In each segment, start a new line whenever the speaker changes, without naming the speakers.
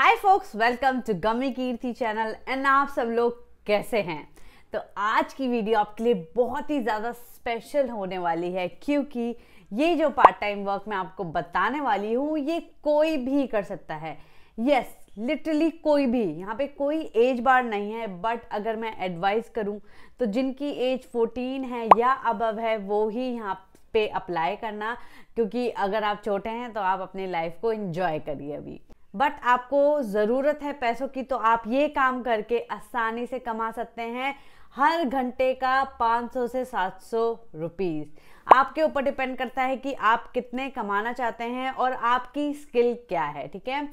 hi folks welcome to गमी Kirti channel and आप सब लोग कैसे हैं तो आज की वीडियो आपके लिए बहुत ही ज़्यादा स्पेशल होने वाली है क्योंकि ये जो पार्ट टाइम वर्क मैं आपको बताने वाली हूँ ये कोई भी कर सकता है यस लिटरली कोई भी यहाँ पे कोई एज बार नहीं है बट अगर मैं एडवाइस करूँ तो जिनकी एज 14 है या अबव है वो ही यहाँ पे अप्लाई करना क्योंकि अगर आप छोटे हैं तो आप अपनी लाइफ को इन्जॉय करिए अभी बट आपको ज़रूरत है पैसों की तो आप ये काम करके आसानी से कमा सकते हैं हर घंटे का 500 से 700 रुपीज आपके ऊपर डिपेंड करता है कि आप कितने कमाना चाहते हैं और आपकी स्किल क्या है ठीक है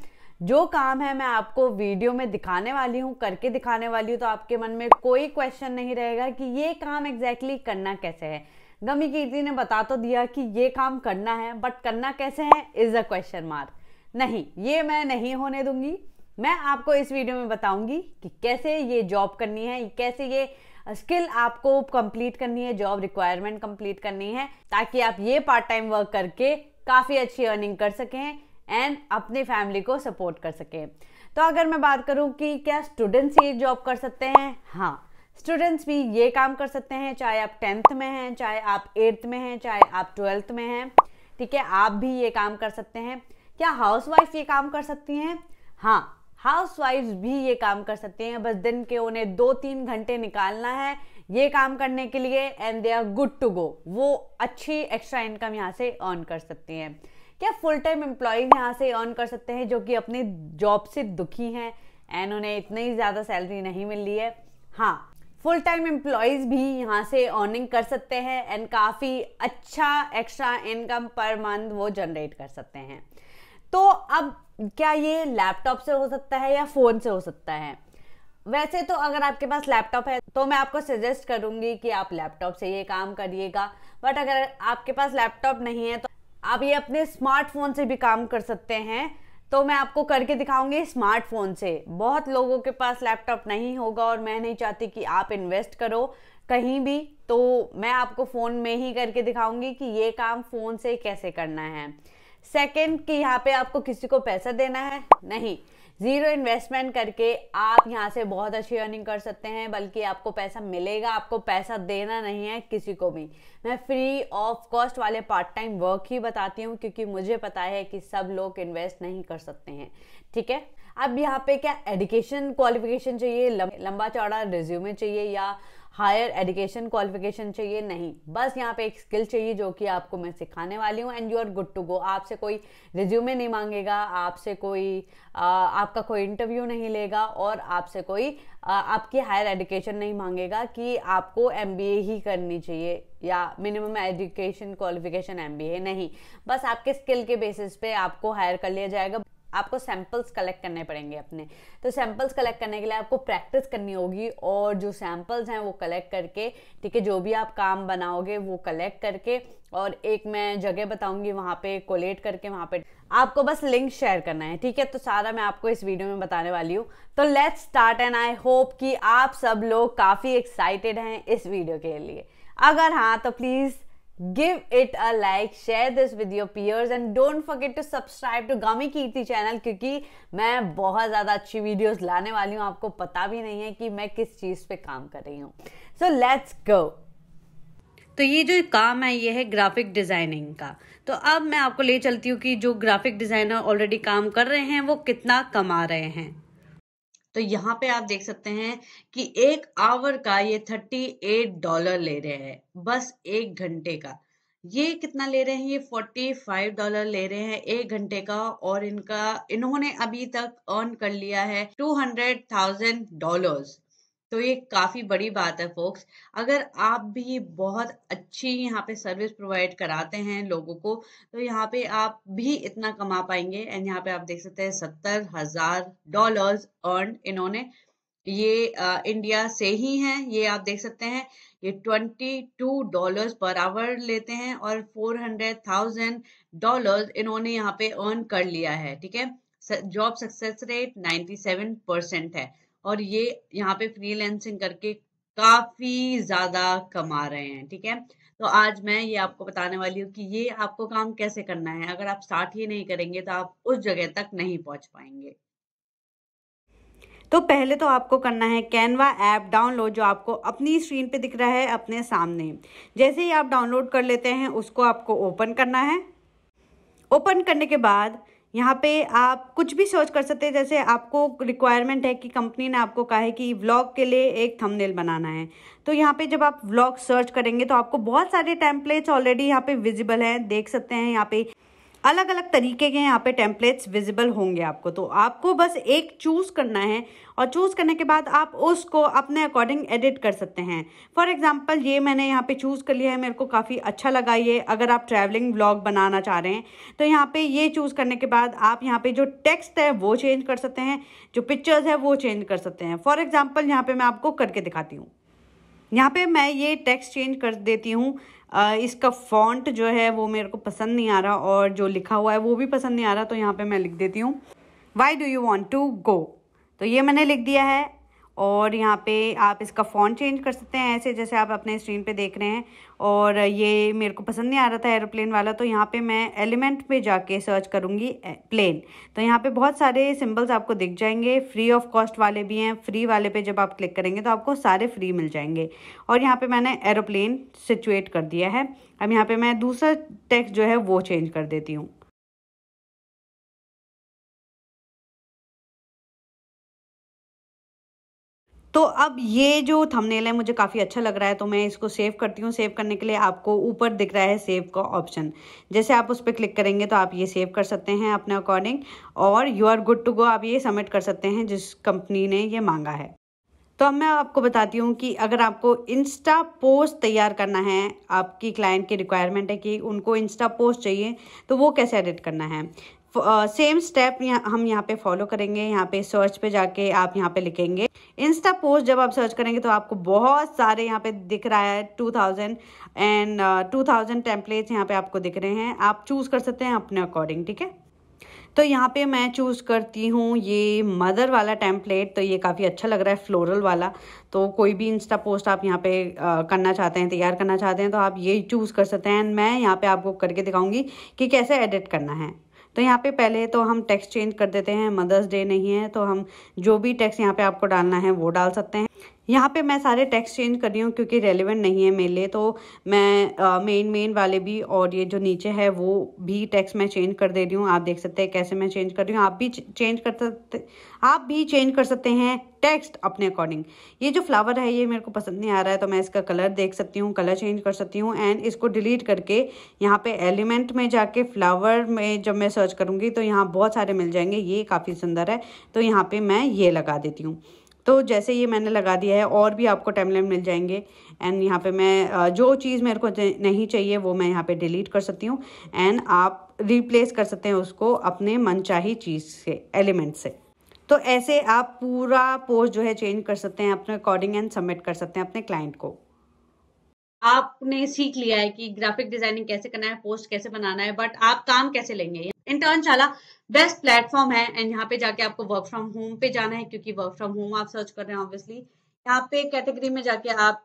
जो काम है मैं आपको वीडियो में दिखाने वाली हूँ करके दिखाने वाली हूँ तो आपके मन में कोई क्वेश्चन नहीं रहेगा कि ये काम एग्जैक्टली exactly करना कैसे है गमी कीर्ति ने बता तो दिया कि ये काम करना है बट करना कैसे है इज अ क्वेश्चन मार्क नहीं ये मैं नहीं होने दूंगी मैं आपको इस वीडियो में बताऊंगी कि कैसे ये जॉब करनी है कैसे ये स्किल आपको कंप्लीट करनी है जॉब रिक्वायरमेंट कंप्लीट करनी है ताकि आप ये पार्ट टाइम वर्क करके काफ़ी अच्छी अर्निंग कर सकें एंड अपनी फैमिली को सपोर्ट कर सकें तो अगर मैं बात करूं कि क्या स्टूडेंट्स ये जॉब कर सकते हैं हाँ स्टूडेंट्स भी ये काम कर सकते हैं चाहे आप टेंथ में हैं चाहे आप एट्थ में हैं चाहे आप ट्वेल्थ में हैं ठीक है आप भी ये काम कर सकते हैं क्या हाउसवाइफ ये काम कर सकती हैं हाँ हाउस भी ये काम कर सकती हैं बस दिन के उन्हें दो तीन घंटे निकालना है ये काम करने के लिए and they are good to go वो अच्छी एक्स्ट्रा इनकम यहाँ से अर्न कर सकती हैं क्या फुल टाइम एम्प्लॉय यहाँ से अर्न कर सकते हैं जो कि अपनी जॉब से दुखी हैं एंड उन्हें इतनी ज़्यादा सैलरी नहीं मिल रही है हाँ फुल टाइम एम्प्लॉयज़ भी यहाँ से अर्निंग कर सकते हैं एंड काफ़ी अच्छा एक्स्ट्रा इनकम पर मंथ वो जनरेट कर सकते हैं तो अब क्या ये लैपटॉप से हो सकता है या फ़ोन से हो सकता है वैसे तो अगर आपके पास लैपटॉप है तो मैं आपको सजेस्ट करूंगी कि आप लैपटॉप से ये काम करिएगा बट अगर आपके पास लैपटॉप नहीं है तो आप ये अपने स्मार्टफोन से भी काम कर सकते हैं तो मैं आपको करके दिखाऊंगी स्मार्टफोन से बहुत लोगों के पास लैपटॉप नहीं होगा और मैं नहीं चाहती कि आप इन्वेस्ट करो कहीं भी तो मैं आपको फ़ोन में ही करके दिखाऊंगी कि ये काम फ़ोन से कैसे करना है सेकंड कि यहाँ पे आपको किसी को पैसा देना है नहीं ज़ीरो इन्वेस्टमेंट करके आप यहाँ से बहुत अच्छी अर्निंग कर सकते हैं बल्कि आपको पैसा मिलेगा आपको पैसा देना नहीं है किसी को भी मैं फ्री ऑफ कॉस्ट वाले पार्ट टाइम वर्क ही बताती हूँ क्योंकि मुझे पता है कि सब लोग इन्वेस्ट नहीं कर सकते हैं ठीक है अब यहाँ पे क्या एडुकेशन क्वालिफिकेशन चाहिए लंबा चौड़ा रिज्यूमे चाहिए या हायर एजुकेशन क्वालिफिकेशन चाहिए नहीं बस यहाँ पे एक स्किल चाहिए जो कि आपको मैं सिखाने वाली हूँ and you are good to go आपसे कोई रिज्यूमे नहीं मांगेगा आपसे कोई आपका कोई इंटरव्यू नहीं लेगा और आपसे कोई आपकी हायर एजुकेशन नहीं मांगेगा कि आपको एम ही करनी चाहिए या मिनिमम एजुकेशन क्वालिफिकेशन एम नहीं बस आपके स्किल के बेसिस पे आपको हायर कर लिया जाएगा आपको सैंपल्स कलेक्ट करने पड़ेंगे अपने तो सैंपल्स कलेक्ट करने के लिए आपको प्रैक्टिस करनी होगी और जो सैंपल्स हैं वो कलेक्ट करके ठीक है जो भी आप काम बनाओगे वो कलेक्ट करके और एक मैं जगह बताऊंगी वहाँ पे कोलेट करके वहाँ पे आपको बस लिंक शेयर करना है ठीक है तो सारा मैं आपको इस वीडियो में बताने वाली हूँ तो let's start and I hope कि आप सब लोग काफ़ी एक्साइटेड हैं इस वीडियो के लिए अगर हाँ तो please give it a like share this with your peers and don't forget to subscribe to gummy kirti channel क्योंकि मैं बहुत ज़्यादा अच्छी वीडियोस लाने वाली हूं आपको पता भी नहीं है कि मैं किस चीज़ पे काम कर रही हूं सो लेट्स गो तो ये जो काम है ये है ग्राफिक डिज़ाइनिंग का तो अब मैं आपको ले चलती हूँ कि जो ग्राफिक डिज़ाइनर ऑलरेडी काम कर रहे हैं वो कितना कमा रहे हैं तो यहाँ पे आप देख सकते हैं कि एक आवर का ये थर्टी एट डॉलर ले रहे हैं बस एक घंटे का ये कितना ले रहे हैं ये फोर्टी फाइव डॉलर ले रहे हैं एक घंटे का और इनका इन्होंने अभी तक अर्न कर लिया है टू हंड्रेड थाउजेंड डॉलर तो ये काफ़ी बड़ी बात है फोक्स अगर आप भी बहुत अच्छी यहाँ पे सर्विस प्रोवाइड कराते हैं लोगों को तो यहाँ पे आप भी इतना कमा पाएंगे एंड यहाँ पे आप देख सकते हैं सत्तर हजार डॉलर अर्न इन्होंने ये आ, इंडिया से ही हैं ये आप देख सकते हैं ये twenty two dollar per hour लेते हैं और फोर हंड्रेड थाउजेंड डॉलर इन्होंने यहाँ पे अर्न कर लिया है ठीक है job success rate ninety seven percent है और ये यहाँ पे फ्रीलेंसिंग करके काफी ज्यादा कमा रहे हैं ठीक है तो आज मैं ये आपको बताने वाली हूँ कि ये आपको काम कैसे करना है अगर आप स्टार्ट ही नहीं करेंगे तो आप उस जगह तक नहीं पहुंच पाएंगे तो पहले तो आपको करना है कैनवा ऐप डाउनलोड जो आपको अपनी स्क्रीन पे दिख रहा है अपने सामने जैसे ही आप डाउनलोड कर लेते हैं उसको आपको ओपन करना है ओपन करने के बाद यहाँ पे आप कुछ भी सर्च कर सकते हैं जैसे आपको रिक्वायरमेंट है कि कंपनी ने आपको कहा है कि व्लॉग के लिए एक थंबनेल बनाना है तो यहाँ पे जब आप व्लॉग सर्च करेंगे तो आपको बहुत सारे टेम्पलेट्स ऑलरेडी यहाँ पे विजिबल हैं देख सकते हैं यहाँ पे अलग अलग तरीके के यहाँ पे टेम्पलेट्स विजिबल होंगे आपको तो आपको बस एक चूज़ करना है और चूज़ करने के बाद आप उसको अपने अकॉर्डिंग एडिट कर सकते हैं फॉर एग्जांपल ये मैंने यहाँ पे चूज़ कर लिया है मेरे को काफ़ी अच्छा लगा ये अगर आप ट्रैवलिंग ब्लॉग बनाना चाह रहे हैं तो यहाँ पे ये चूज़ करने के बाद आप यहाँ पे जो टेक्स्ट है वो चेंज कर सकते हैं जो पिक्चर्स है वो चेंज कर सकते हैं फॉर एग्जाम्पल यहाँ पर मैं आपको करके दिखाती हूँ यहाँ पर मैं ये टेक्स्ट चेंज कर देती हूँ इसका फॉन्ट जो है वो मेरे को पसंद नहीं आ रहा और जो लिखा हुआ है वो भी पसंद नहीं आ रहा तो यहाँ पे मैं लिख देती हूँ why do you want to go तो ये मैंने लिख दिया है और यहाँ पे आप इसका फ़ोन चेंज कर सकते हैं ऐसे जैसे आप अपने स्क्रीन पे देख रहे हैं और ये मेरे को पसंद नहीं आ रहा था एरोप्लेन वाला तो यहाँ पे मैं एलिमेंट पे जाके सर्च करूँगी प्लेन तो यहाँ पे बहुत सारे सिंबल्स आपको दिख जाएंगे फ्री ऑफ कॉस्ट वाले भी हैं फ्री वाले पे जब आप क्लिक करेंगे तो आपको सारे फ्री मिल जाएंगे और यहाँ पर मैंने एरोप्लेन सिचुएट कर दिया है अब यहाँ पर मैं दूसरा टेक्स जो है वो चेंज कर देती हूँ तो अब ये जो थंबनेल है मुझे काफ़ी अच्छा लग रहा है तो मैं इसको सेव करती हूँ सेव करने के लिए आपको ऊपर दिख रहा है सेव का ऑप्शन जैसे आप उस पर क्लिक करेंगे तो आप ये सेव कर सकते हैं अपने अकॉर्डिंग और you are good to go आप ये सबमिट कर सकते हैं जिस कंपनी ने ये मांगा है तो अब मैं आपको बताती हूँ कि अगर आपको इंस्टा पोस्ट तैयार करना है आपकी क्लाइंट की रिक्वायरमेंट है कि उनको इंस्टा पोस्ट चाहिए तो वो कैसे एडिट करना है सेम स्टेप हम यहाँ पे फॉलो करेंगे यहाँ पे सर्च पे जाके आप यहाँ पे लिखेंगे इंस्टा पोस्ट जब आप सर्च करेंगे तो आपको बहुत सारे यहाँ पे दिख रहा है two thousand and two thousand templates यहाँ पे आपको दिख रहे हैं आप चूज़ कर सकते हैं अपने अकॉर्डिंग ठीक है तो यहाँ पे मैं चूज़ करती हूँ ये मदर वाला टेम्पलेट तो ये काफ़ी अच्छा लग रहा है फ्लोरल वाला तो कोई भी इंस्टा पोस्ट आप यहाँ पे करना चाहते हैं तैयार करना चाहते हैं तो आप ये चूज़ कर सकते हैं एंड मैं यहाँ पे आपको करके दिखाऊंगी कि कैसे एडिट करना है तो यहाँ पे पहले तो हम टेक्स्ट चेंज कर देते हैं मदर्स डे नहीं है तो हम जो भी टेक्स्ट यहाँ पे आपको डालना है वो डाल सकते हैं यहाँ पे मैं सारे टेक्स्ट चेंज कर रही हूँ क्योंकि रेलिवेंट नहीं है मेरे लिए तो मैं मेन मेन वाले भी और ये जो नीचे है वो भी टेक्स्ट मैं चेंज कर दे रही हूँ आप देख सकते हैं कैसे मैं चेंज कर रही हूँ आप भी चेंज कर सकते आप भी चेंज कर सकते हैं टेक्स्ट अपने अकॉर्डिंग ये जो फ्लावर है ये मेरे को पसंद नहीं आ रहा है तो मैं इसका कलर देख सकती हूँ कलर चेंज कर सकती हूँ एंड इसको डिलीट करके यहाँ पे एलिमेंट में जाके फ्लावर में जब मैं सर्च करूँगी तो यहाँ बहुत सारे मिल जाएंगे ये काफ़ी सुंदर है तो यहाँ पे मैं ये लगा देती हूँ तो जैसे ये मैंने लगा दिया है और भी आपको टाइमलाइन मिल जाएंगे एंड यहाँ पे मैं जो चीज़ मेरे को नहीं चाहिए वो मैं यहाँ पे डिलीट कर सकती हूँ एंड आप रिप्लेस कर सकते हैं उसको अपने मनचाही चीज़ से एलिमेंट से तो ऐसे आप पूरा पोस्ट जो है चेंज कर सकते हैं अपने अकॉर्डिंग एंड सबमिट कर सकते हैं अपने क्लाइंट को आपने सीख लिया है कि ग्राफिक डिजाइनिंग कैसे करना है पोस्ट कैसे बनाना है बट आप काम कैसे लेंगे इंटर्नशाला बेस्ट प्लेटफॉर्म है एंड यहाँ पे जाके आपको वर्क फ्रॉम होम पे जाना है क्योंकि वर्क फ्रॉम होम आप सर्च कर रहे हैं ऑब्वियसली यहाँ पे कैटेगरी में जाके आप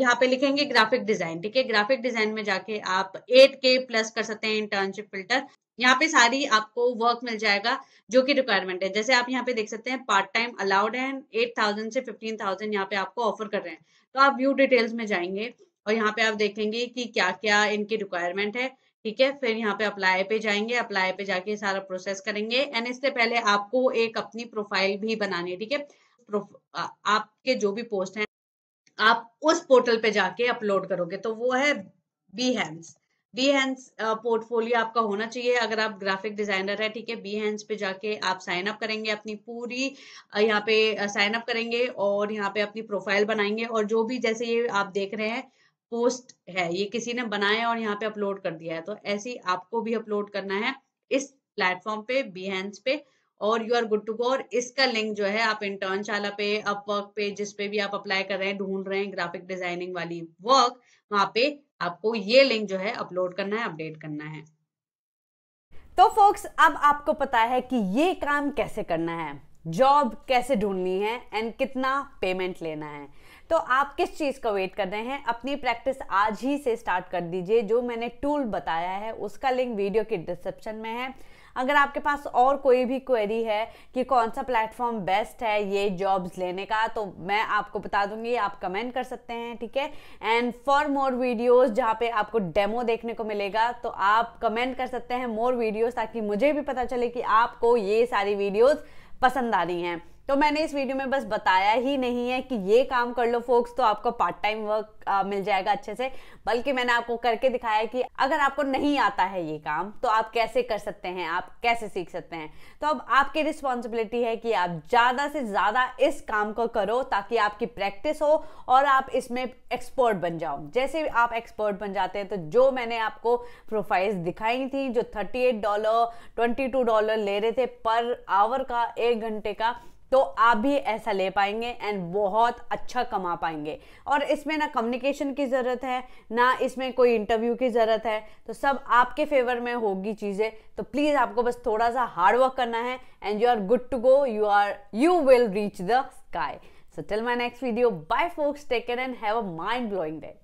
यहाँ पे लिखेंगे ग्राफिक डिजाइन ठीक है ग्राफिक डिजाइन में जाके आप एट के प्लस कर सकते हैं इंटर्नशिप फिल्टर यहाँ पे सारी आपको वर्क मिल जाएगा जो कि रिक्वायरमेंट है जैसे आप यहाँ पे देख सकते हैं पार्ट टाइम अलाउड है एट थाउजेंड से फिफ्टीन थाउजेंड यहाँ पे आपको ऑफर कर रहे हैं तो आप व्यू डिटेल्स में जाएंगे और यहाँ पे आप देखेंगे कि क्या क्या इनकी रिक्वायरमेंट है ठीक है फिर यहाँ पे अप्लाई पे जाएंगे अप्लाई पे जाके सारा प्रोसेस करेंगे एंड इससे पहले आपको एक अपनी प्रोफाइल भी बनानी है ठीक है आपके जो भी पोस्ट हैं आप उस पोर्टल पे जाके अपलोड करोगे तो वो है बी हैंस पोर्टफोलियो आपका होना चाहिए अगर आप ग्राफिक डिजाइनर है ठीक है हैंस पे जाके आप साइन अप करेंगे अपनी पूरी यहाँ पे साइन अप करेंगे और यहाँ पे अपनी प्रोफाइल बनाएंगे और जो भी जैसे ये आप देख रहे हैं पोस्ट है ये किसी ने बनाया और यहाँ पे अपलोड कर दिया है तो ऐसे ही आपको भी अपलोड करना है इस प्लेटफॉर्म पे बीहेंस पे और you are good to go और इसका लिंक जो है आप इंटर्नशाला पे अपवर्क पे जिसपे भी आप अप्लाई कर रहे हैं ढूंढ रहे हैं ग्राफिक डिजाइनिंग वाली वर्क वहां पे आपको ये लिंक जो है अपलोड करना है अपडेट करना है तो फोक्स अब आपको पता है कि ये काम कैसे करना है जॉब कैसे ढूंढनी है एंड कितना पेमेंट लेना है तो आप किस चीज़ का वेट कर रहे हैं अपनी प्रैक्टिस आज ही से स्टार्ट कर दीजिए जो मैंने टूल बताया है उसका लिंक वीडियो के डिस्क्रिप्शन में है अगर आपके पास और कोई भी क्वेरी है कि कौन सा प्लेटफॉर्म बेस्ट है ये जॉब्स लेने का तो मैं आपको बता दूंगी आप कमेंट कर सकते हैं ठीक है एंड फॉर मोर वीडियोस जहाँ पे आपको डेमो देखने को मिलेगा तो आप कमेंट कर सकते हैं मोर वीडियोस ताकि मुझे भी पता चले कि आपको ये सारी वीडियोस पसंद आ रही हैं तो मैंने इस वीडियो में बस बताया ही नहीं है कि ये काम कर लो फोक्स तो आपको पार्ट टाइम वर्क आ, मिल जाएगा अच्छे से बल्कि मैंने आपको करके दिखाया कि अगर आपको नहीं आता है ये काम तो आप कैसे कर सकते हैं आप कैसे सीख सकते हैं तो अब आपकी रिस्पॉन्सिबिलिटी है कि आप ज़्यादा से ज़्यादा इस काम को करो ताकि आपकी प्रैक्टिस हो और आप इसमें एक्सपर्ट बन जाओ जैसे आप एक्सपर्ट बन जाते हैं तो जो मैंने आपको प्रोफाइल्स दिखाई थी जो थर्टी डॉलर ट्वेंटी डॉलर ले रहे थे पर आवर का एक घंटे का तो आप भी ऐसा ले पाएंगे एंड बहुत अच्छा कमा पाएंगे और इसमें ना कम्युनिकेशन की ज़रूरत है ना इसमें कोई इंटरव्यू की ज़रूरत है तो सब आपके फेवर में होगी चीज़ें तो प्लीज़ आपको बस थोड़ा सा हार्डवर्क करना है and you are good to go you are you will reach the sky so till my next video bye folks take care and have a mind blowing day